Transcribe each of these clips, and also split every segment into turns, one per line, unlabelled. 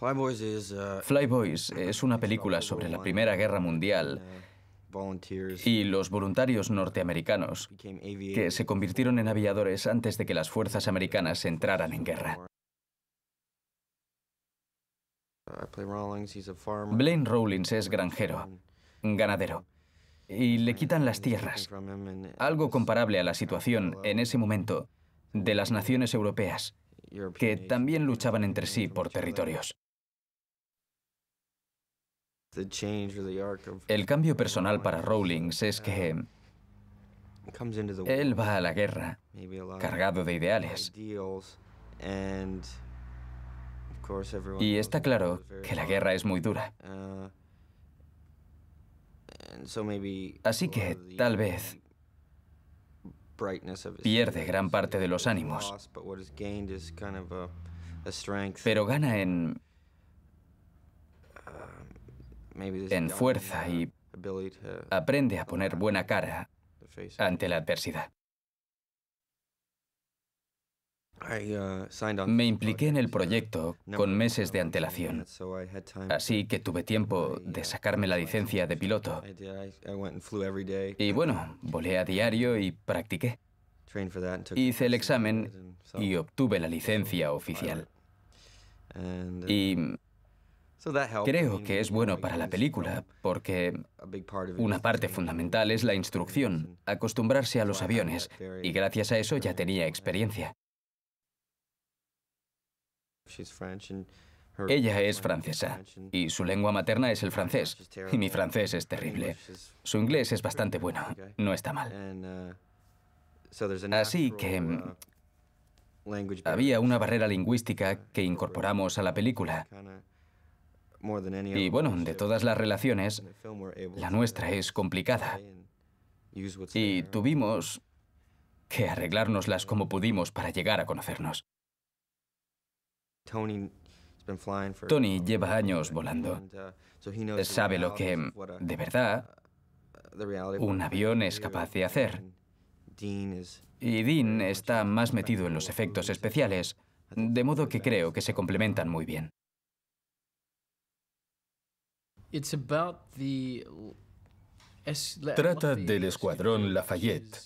Uh,
Flyboys es una película sobre la Primera Guerra Mundial y los voluntarios norteamericanos
que se
convirtieron en aviadores antes de que las fuerzas americanas entraran en guerra. Blaine Rawlings es granjero, ganadero, y le quitan las tierras, algo comparable a la situación en ese momento de las naciones europeas, que también luchaban entre sí por territorios. El cambio personal para Rawlings es que él va a la guerra cargado de ideales.
Y está claro que la guerra es muy dura. Uh, Así que tal vez pierde gran parte de los ánimos.
Pero gana en en fuerza y uh, aprende a poner buena cara ante la adversidad.
Uh,
Me impliqué en el uh, proyecto con meses de antelación, así que tuve tiempo de sacarme la licencia de piloto.
Y bueno,
volé a diario y practiqué. Hice el examen y obtuve la licencia oficial. Y
Creo que es bueno para la película,
porque una parte fundamental es la instrucción, acostumbrarse a los aviones, y gracias a eso ya tenía experiencia. Ella es francesa y su lengua materna es el francés, y mi francés es terrible. Su inglés es bastante bueno, no está mal. Uh, Así que uh, mm, había una barrera lingüística que incorporamos a la película. Y bueno, de todas las relaciones, la nuestra es complicada. Y tuvimos que arreglárnoslas como pudimos para llegar a conocernos.
Tony lleva años volando. Uh, Sabe lo que, uh, de verdad,
uh, un avión es capaz de hacer. Y Dean está más metido en los efectos especiales, de modo que creo que se complementan
muy bien. Trata del escuadrón Lafayette,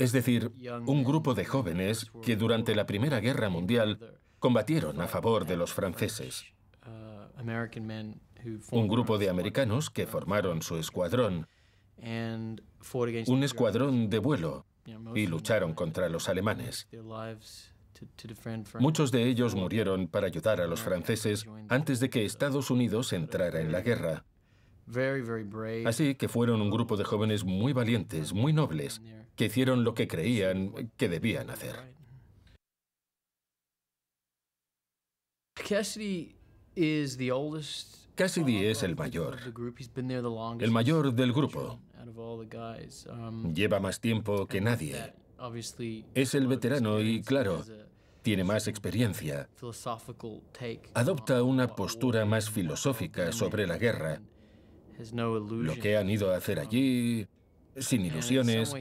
es decir, un grupo de jóvenes que durante la Primera Guerra Mundial combatieron a favor de los franceses.
Uh, un grupo de
americanos que formaron su escuadrón,
un escuadrón de vuelo,
y lucharon contra los alemanes. Muchos de ellos murieron para ayudar a los franceses antes de que Estados Unidos entrara en la guerra. Así que fueron un grupo de jóvenes muy valientes, muy nobles, que hicieron lo que creían que debían hacer.
Cassidy es el mayor, el mayor del grupo. Um, Lleva
más tiempo que nadie. Es el veterano y, claro, tiene más experiencia. Adopta una postura más filosófica sobre la guerra. Lo que han ido a hacer allí, sin ilusiones.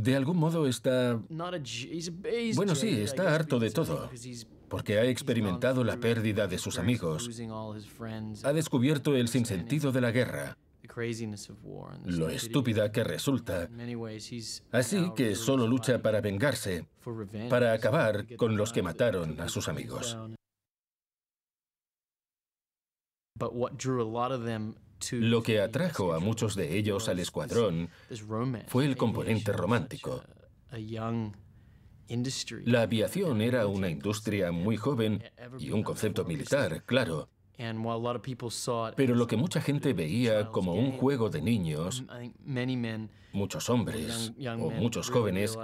De algún modo está...
Bueno, sí, está harto de todo,
porque ha experimentado la pérdida de sus amigos. Ha descubierto el sinsentido de la guerra lo estúpida que resulta. Así que solo lucha para vengarse,
para acabar
con los que mataron a sus amigos. Lo que atrajo a muchos de ellos al escuadrón fue el componente romántico. La aviación era una industria muy joven e- y un concepto militar, claro. Pero lo que mucha gente veía como un juego de niños, um, muchos hombres o muchos jóvenes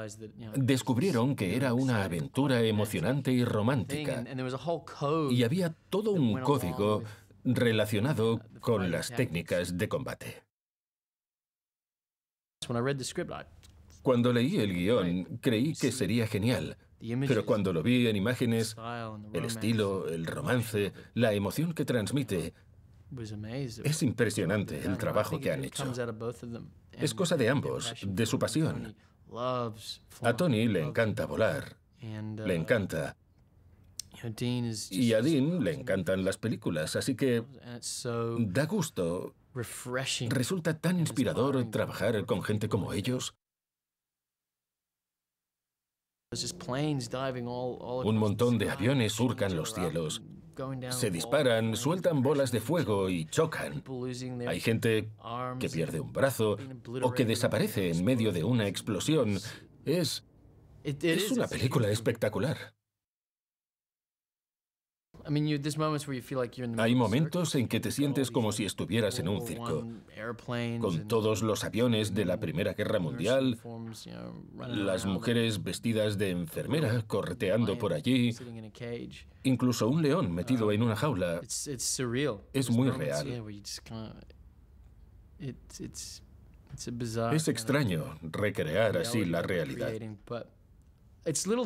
descubrieron que era una aventura emocionante y romántica. Y había todo un código relacionado con las técnicas de combate. Cuando leí el guión, creí que sería genial pero cuando lo vi en imágenes, el estilo, el romance, la emoción que transmite, es impresionante el trabajo que han hecho. Es cosa de ambos, de su pasión. A Tony le encanta volar, le uh, encanta. Y a Dean le encantan las películas, así que da gusto. Resulta tan inspirador trabajar con gente como ellos. Un montón de aviones surcan los cielos. Se disparan, sueltan bolas de fuego y chocan. Hay gente que pierde un brazo o que desaparece en medio de una explosión.
Es... Es una película
espectacular. Hay momentos en que te sientes como si estuvieras en un circo, con todos los aviones de la Primera Guerra Mundial,
las mujeres
vestidas de enfermera correteando por allí, incluso un león metido um, en una jaula. Es muy real.
Es extraño recrear así la realidad.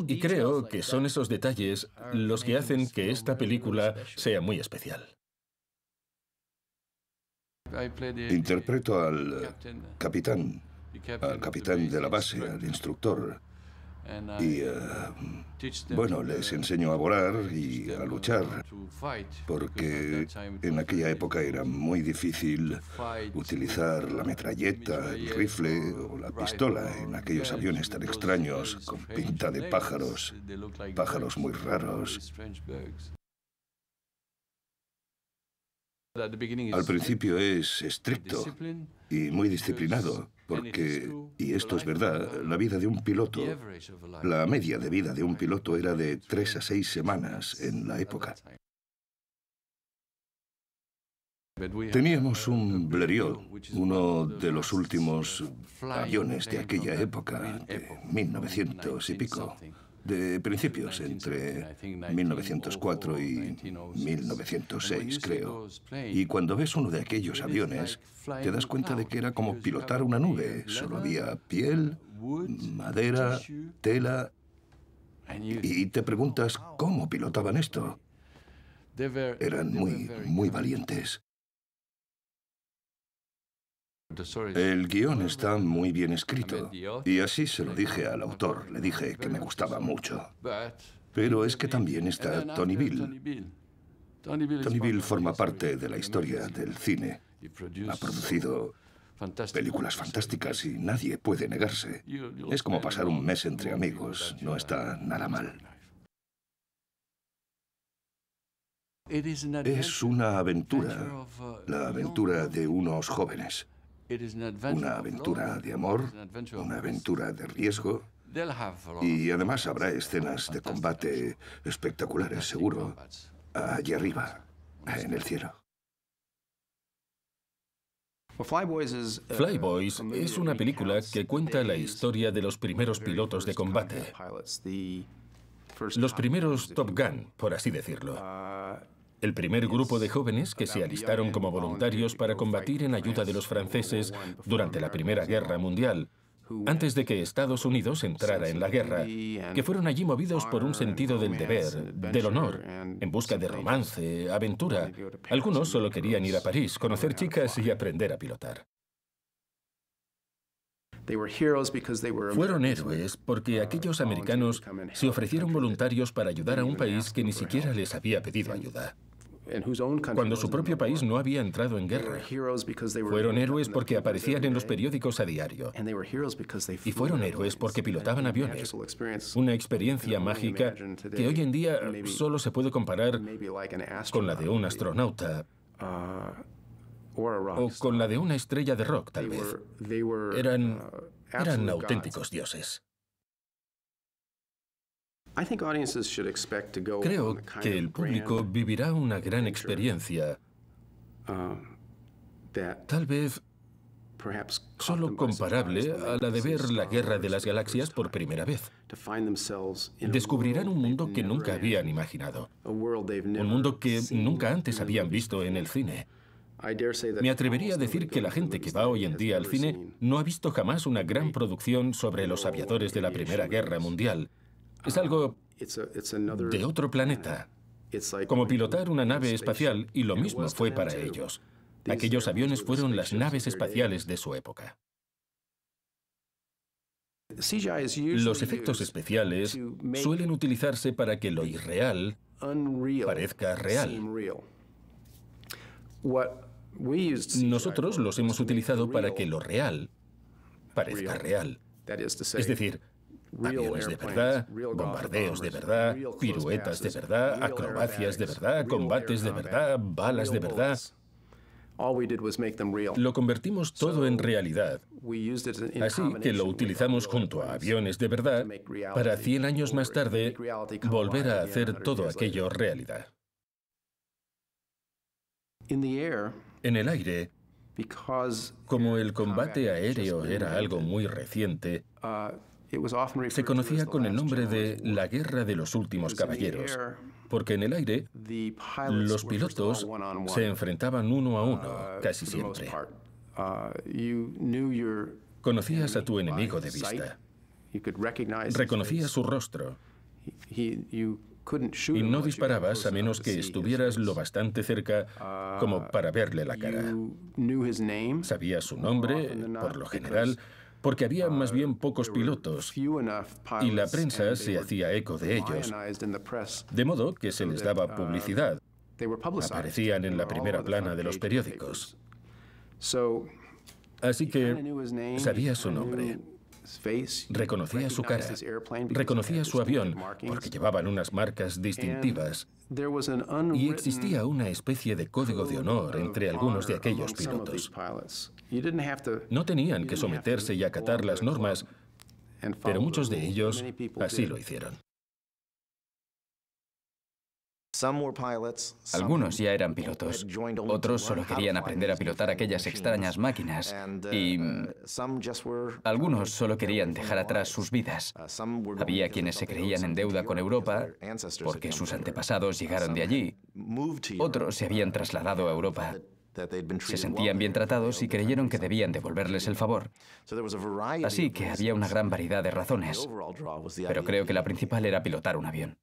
Y creo que son esos detalles los que hacen que
esta película sea muy especial. Interpreto al capitán, al capitán de la base, al instructor, y um, bueno, uh, les enseño a volar y a luchar, porque en aquella época era muy difícil utilizar la metralleta, el rifle o la pistola en aquellos aviones tan extraños, con pinta de pájaros, pájaros muy raros. Al principio es estricto y muy disciplinado. Porque, y esto es verdad, la vida de un piloto, la media de vida de un piloto era de tres a seis semanas en la época. Teníamos un Blériot, uno de los últimos aviones de aquella época, de eh, 1900 y pico, de principios, entre 1904 y 1906, creo. Y cuando ves uno de aquellos aviones, te das cuenta de que era como pilotar una nube. Solo había piel, madera, tela. Y te preguntas, ¿cómo pilotaban esto? Eran muy, muy valientes. El guión está muy bien escrito y así se lo dije al autor, le dije que me gustaba mucho. Pero es que también está Tony Bill. Tony Bill forma parte de la historia del cine. Ha producido películas fantásticas y nadie puede negarse. Es como pasar un mes entre amigos, no está nada mal. Es una aventura, uh, la aventura de unos jóvenes una aventura de amor, una aventura de riesgo. Y además habrá escenas de combate espectaculares, seguro, allí arriba, en el cielo.
Flyboys uh, es una película que cuenta la historia de los primeros pilotos de combate. Los primeros Top Gun, por así decirlo. Uh, el primer grupo de jóvenes que se alistaron como voluntarios para combatir en ayuda de los franceses durante la Primera Guerra Mundial, antes de que Estados Unidos entrara en la guerra, que fueron allí movidos por un sentido del deber, del honor, en busca de romance, aventura. Algunos solo querían ir a París, conocer chicas y aprender a pilotar. Fueron héroes porque uh, aquellos americanos se ofrecieron voluntarios para ayudar a un país que ni siquiera les había pedido ayuda cuando su propio país no había entrado en guerra. Fueron héroes porque aparecían en los periódicos a diario. Y fueron héroes porque pilotaban aviones. Una experiencia mágica que hoy en día solo se puede comparar con la de un astronauta uh, o con la de una estrella de rock, tal vez. Eran, uh, auténticos dioses. Creo que el público vivirá una gran experiencia. Um, Tal vez solo comparable a la de ver la Guerra de las Galaxias por primera vez. Descubrirán un mundo que nunca habían imaginado, un mundo que nunca antes habían visto en el cine. Me atrevería a decir que la gente que va hoy en día al cine no ha visto jamás una gran producción sobre los aviadores de la Primera Guerra Mundial, es algo de otro planeta. Como pilotar una nave espacial, y lo mismo fue para ellos. Aquellos aviones fueron las naves espaciales de su época. Los efectos especiales suelen utilizarse para que lo irreal parezca real. Nosotros los hemos utilizado para que lo real parezca real. Es decir, Aviones de verdad, bombardeos de verdad, piruetas de verdad, acrobacias de verdad, combates de verdad, balas de verdad. Lo convertimos todo en realidad. Así que lo utilizamos junto a aviones de verdad para 100 años más tarde volver a hacer todo aquello realidad. En el aire, como el combate aéreo era algo muy reciente, uh, se conocía con el nombre de la Guerra de los Últimos Caballeros, porque en el aire los pilotos se enfrentaban uno a uno casi siempre. Uh, Conocías a tu enemigo de vista, reconocías su rostro y no disparabas a menos que estuvieras lo bastante cerca como para verle la cara. Sabías su nombre, por lo general, porque había uh, más bien pocos pilotos y la prensa se hacía eco de ellos, de modo que se les daba uh, publicidad. Aparecían en la primera plana de los periódicos. Así que sabía su nombre, Reconocía su cara, reconocía su avión, porque llevaban unas marcas distintivas. Y existía una especie de código de honor entre algunos de aquellos pilotos. No tenían que someterse y acatar las normas, pero muchos
de ellos así lo hicieron. Algunos ya eran pilotos, otros solo querían aprender a pilotar aquellas extrañas
máquinas y uh,
mm,
algunos solo querían dejar atrás sus vidas. Uh, había quienes se creían en deuda con Europa porque sus antepasados uh, llegaron de allí. Otros se habían trasladado a Europa. Se sentían bien tratados y creyeron que debían devolverles el favor.
Así que había una gran
variedad de razones, pero creo que la principal era pilotar un avión.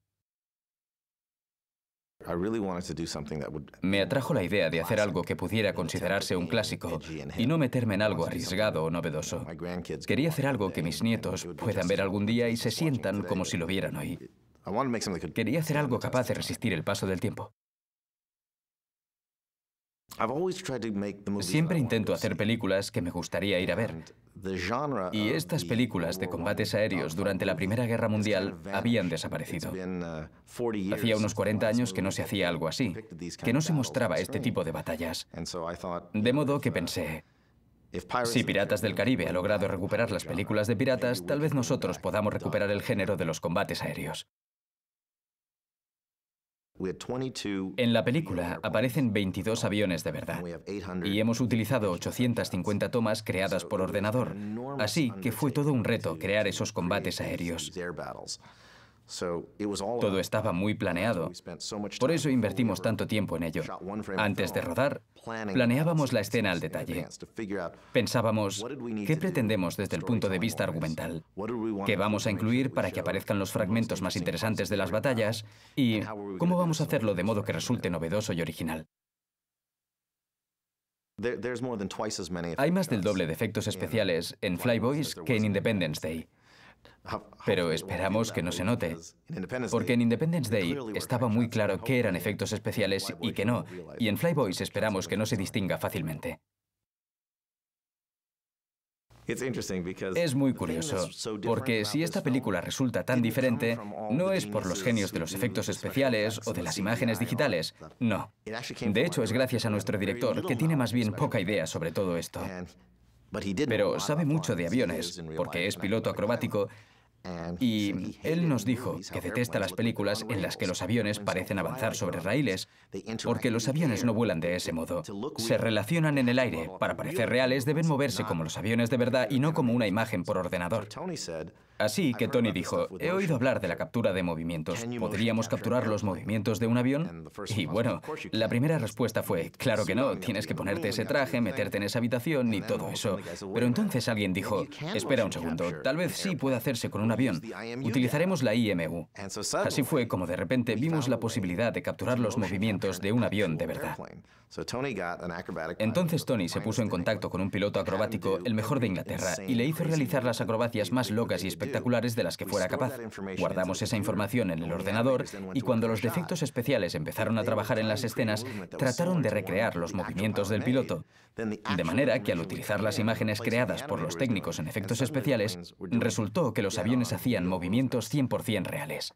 Me atrajo la idea de hacer algo que pudiera considerarse un clásico y no meterme en algo arriesgado o novedoso. Quería hacer algo que mis nietos puedan ver algún día y se sientan como si lo vieran hoy. Quería hacer algo capaz de resistir el paso del tiempo. Siempre intento hacer películas que me gustaría ir a ver. Y estas películas de combates aéreos durante la Primera Guerra Mundial habían desaparecido. Uh, hacía unos 40 años que no se hacía algo así, que no se mostraba este tipo de batallas. De modo que uh, pensé, si Piratas del Caribe ha logrado recuperar las películas de piratas, tal vez nosotros podamos recuperar el género de los combates aéreos. En la película aparecen 22 aviones de verdad y hemos utilizado 850 tomas creadas por ordenador, así que fue todo un reto crear esos combates aéreos. Todo estaba muy planeado. Por eso invertimos tanto tiempo en ello. Antes de rodar, planeábamos la escena al detalle. Pensábamos, ¿qué pretendemos desde el punto de vista argumental? ¿Qué vamos a incluir para que aparezcan los fragmentos más interesantes de las batallas? ¿Y cómo vamos a hacerlo de modo que resulte novedoso y original? Hay más del doble de efectos especiales en Flyboys que en Independence Day. Pero esperamos que no se note, porque en Independence Day estaba muy claro que eran efectos especiales y que no, y en Flyboys esperamos que no se distinga fácilmente.
Es muy curioso, porque si esta
película resulta tan diferente, no es por los genios de los efectos especiales o de las imágenes digitales, no. De hecho, es gracias a nuestro director, que tiene más bien poca idea sobre todo esto. Pero sabe mucho de aviones, porque es piloto acrobático y él nos dijo que detesta las películas en las que los aviones parecen avanzar sobre raíles, porque los aviones no vuelan de ese modo. Se relacionan en el aire. Para parecer reales deben moverse como los aviones de verdad y no como una imagen por ordenador. Así que Tony dijo, he oído hablar de la captura de movimientos. ¿Podríamos capturar los movimientos de un avión? Y bueno, la primera respuesta fue, claro que no, tienes que ponerte ese traje, meterte en esa habitación y todo eso. Pero entonces alguien dijo, espera un segundo, tal vez sí puede hacerse con un avión. Utilizaremos la IMU. Así fue como de repente vimos la posibilidad de capturar los movimientos de un avión de verdad. Entonces Tony se puso en contacto con un piloto acrobático, el mejor de Inglaterra, y le hizo realizar las acrobacias más locas y espectaculares espectaculares de las que fuera capaz. Guardamos esa información en el ordenador y cuando los defectos especiales empezaron a trabajar en las escenas, trataron de recrear los movimientos del piloto. De manera que al utilizar las imágenes creadas por los técnicos en efectos especiales, resultó que los aviones hacían movimientos 100% reales.